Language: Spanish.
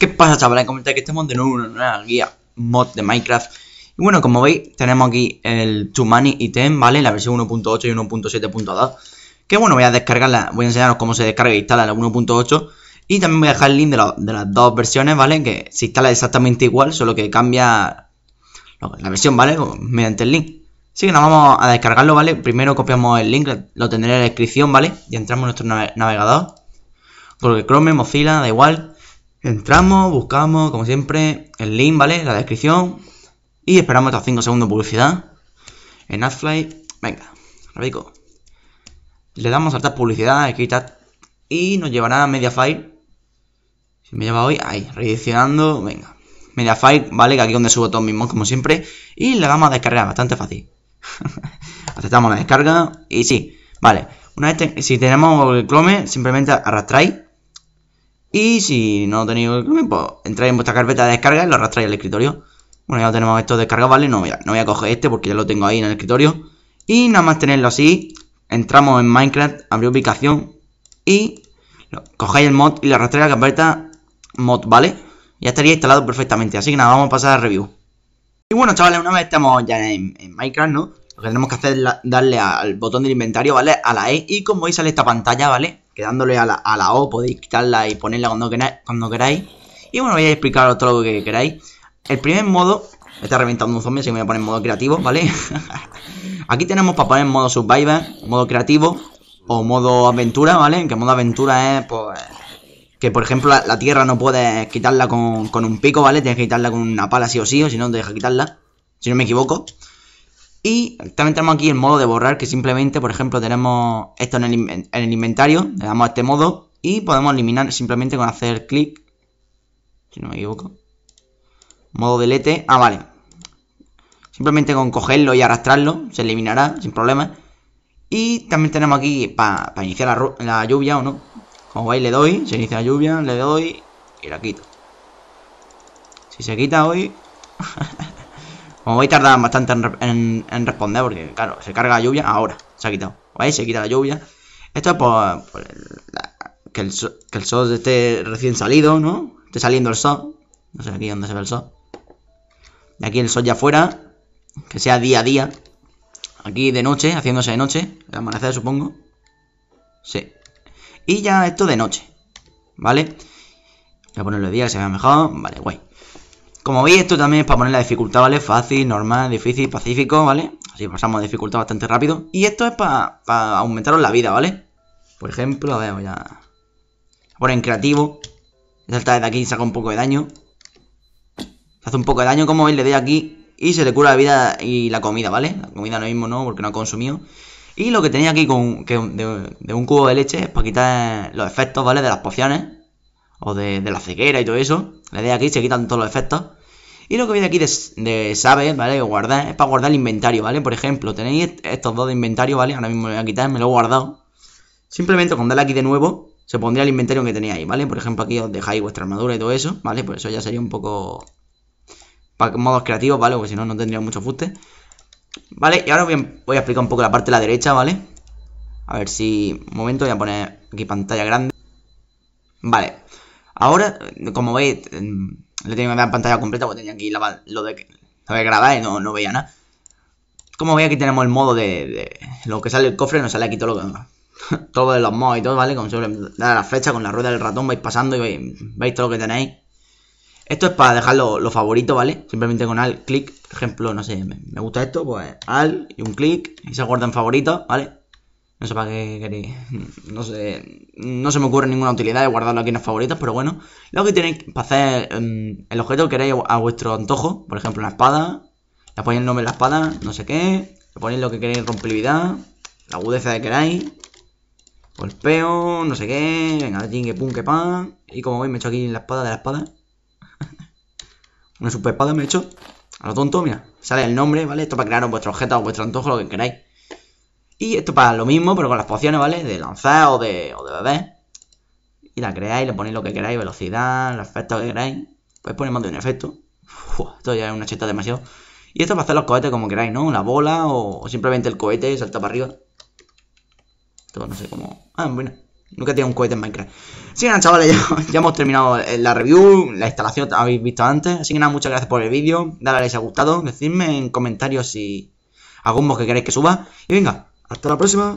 ¿Qué pasa chavales? Comentar que estamos de nuevo en una guía mod de Minecraft Y bueno, como veis, tenemos aquí el To Money Item, ¿vale? La versión 1.8 y 1.7.2 Que bueno, voy a descargarla, voy a enseñaros cómo se descarga e instala la 1.8 Y también voy a dejar el link de, las dos versiones, ¿vale? Que se instala exactamente igual, solo que cambia la versión, ¿vale? Mediante el link Así que nos vamos a descargarlo, ¿vale? Primero copiamos el link, lo tendré en la descripción, ¿vale? Y entramos en nuestro navegador Porque Chrome, Mozilla, da igual Entramos, buscamos, como siempre, el link, ¿vale? La descripción. Y esperamos estos 5 segundos de publicidad. En AdFly, venga, radico. Le damos a saltar publicidad, aquí Y nos llevará a Mediafire. Si me lleva hoy, ahí, redireccionando, venga. Mediafire, ¿vale? Que aquí donde subo todo mismo, como siempre. Y le damos a descargar, bastante fácil. Aceptamos la descarga. Y sí, vale. Una vez si tenemos el clome, simplemente arrastráis y si no tenéis el pues entráis en vuestra carpeta de descarga y lo arrastráis al escritorio. Bueno, ya tenemos esto descargado ¿vale? No voy, a, no voy a coger este porque ya lo tengo ahí en el escritorio. Y nada más tenerlo así, entramos en Minecraft, abrir ubicación y cogéis el mod y lo arrastráis a la carpeta mod, ¿vale? Ya estaría instalado perfectamente. Así que nada, vamos a pasar a review. Y bueno, chavales, una vez estamos ya en Minecraft, ¿no? lo que tenemos que hacer es darle al botón del inventario, ¿vale? A la E y como veis sale esta pantalla, ¿vale? Quedándole a la, O podéis quitarla y ponerla cuando, queráis, Y bueno, voy a explicaros todo lo que queráis. El primer modo, me está reventando un zombie, así que me voy a poner en modo creativo, ¿vale? Aquí tenemos para poner modo survival, modo creativo o modo aventura, ¿vale? en Que modo aventura es, pues... Que por ejemplo la, tierra no puedes quitarla con, con, un pico, ¿vale? Tienes que quitarla con una pala sí o sí, o si no te deja quitarla. Si no me equivoco. Y también tenemos aquí el modo de borrar, que simplemente, por ejemplo, tenemos esto en el, inventario, le damos a este modo y podemos eliminar simplemente con hacer clic, si no me equivoco, modo delete, ah, vale. Simplemente con cogerlo y arrastrarlo, se eliminará sin problema. Y también tenemos aquí para iniciar la, lluvia o no. Como veis, le doy, se inicia la lluvia, le doy y la quito. Si se quita hoy... Como a tardar bastante en, responder porque, claro, se carga la lluvia ahora. Se ha quitado. ¿Veis? Se quita la lluvia. Esto es por, el, que, el sol, esté recién salido, ¿no? Esté saliendo el sol. No sé aquí dónde se ve el sol. De aquí el sol ya fuera. Que sea día a día. Aquí de noche, haciéndose de noche. la amanecer, supongo. Sí. Y ya esto de noche. ¿Vale? Voy a ponerlo de día que se vea mejor. Vale, guay. Como veis, esto también es para poner la dificultad, ¿vale? Fácil, normal, difícil, pacífico, ¿vale? Así pasamos de dificultad bastante rápido. Y esto es para, aumentaros la vida, ¿vale? Por ejemplo, a ver, voy a... Poner en creativo. Salta desde aquí y saca un poco de daño. Hace un poco de daño, como veis, le doy aquí y se le cura la vida y la comida, ¿vale? La comida no mismo no, porque no ha consumido. Y lo que tenía aquí con, de un cubo de leche es para quitar los efectos, ¿vale? De las pociones o de, la ceguera y todo eso. Le de aquí, se quitan todos los efectos. Y lo que viene aquí de, saber, ¿vale? guardar, es para guardar el inventario, ¿vale? Por ejemplo, tenéis estos dos de inventario, ¿vale? Ahora mismo me voy a quitar, me lo he guardado. Simplemente con darle aquí de nuevo, se pondría el inventario que ahí, ¿vale? Por ejemplo, aquí os dejáis vuestra armadura y todo eso, ¿vale? Por pues eso ya sería un poco... Para modos creativos, ¿vale? Porque si no, no tendría mucho fuste. Vale, y ahora voy voy a explicar un poco la parte de la derecha, ¿vale? A ver si... Un momento, voy a poner aquí pantalla grande. Vale, Ahora, como veis, mm, le tengo que dar pantalla completa porque tenía aquí lo de, grabar y no, veía nada. Como veis, aquí tenemos el modo de, lo que sale el cofre, nos sale aquí todo lo que. Todo de los mods y todo, ¿vale? Como siempre la flecha con la rueda del ratón, vais pasando y veis, todo lo que tenéis. Esto es para dejarlo lo favorito, ¿vale? Simplemente con al clic, ejemplo, no sé, me, gusta esto, pues al y un clic y se guarda en favorito, ¿vale? No sé para qué queréis. No sé. No se me ocurre ninguna utilidad de guardarlo aquí en los favoritos, pero bueno. Lo que tenéis para hacer em, el objeto que queréis a vuestro antojo. Por ejemplo, una espada. Le ponéis el nombre de la espada, no sé qué. Le ponéis lo que queréis, rompibilidad. La agudeza que queráis. Golpeo, no sé qué. Venga, tingue, pum, que pan. Y como veis, me he hecho aquí la espada de la espada. Una super espada me he hecho. A lo tonto, mira. Sale el nombre, ¿vale? Esto para crearos vuestro objeto o vuestro antojo, lo que queráis. Y esto para lo mismo, pero con las pociones, ¿vale? De lanzar o de, o de beber. Y la creáis, le ponéis lo que queráis, velocidad, los efectos que queráis. Pues ponemos de un efecto. esto ya es una cheta demasiado. Y esto para hacer los cohetes como queráis, ¿no? Una bola o, simplemente el cohete salta para arriba. Esto no sé cómo... Ah, bueno. Nunca he tenido un cohete en Minecraft. Así que nada, chavales, ya, hemos terminado la review, la instalación habéis visto antes. Así que nada, muchas gracias por el vídeo. Dale a si ha gustado. Decidme en comentarios si algún mod que queréis que suba. Y venga, hasta la próxima.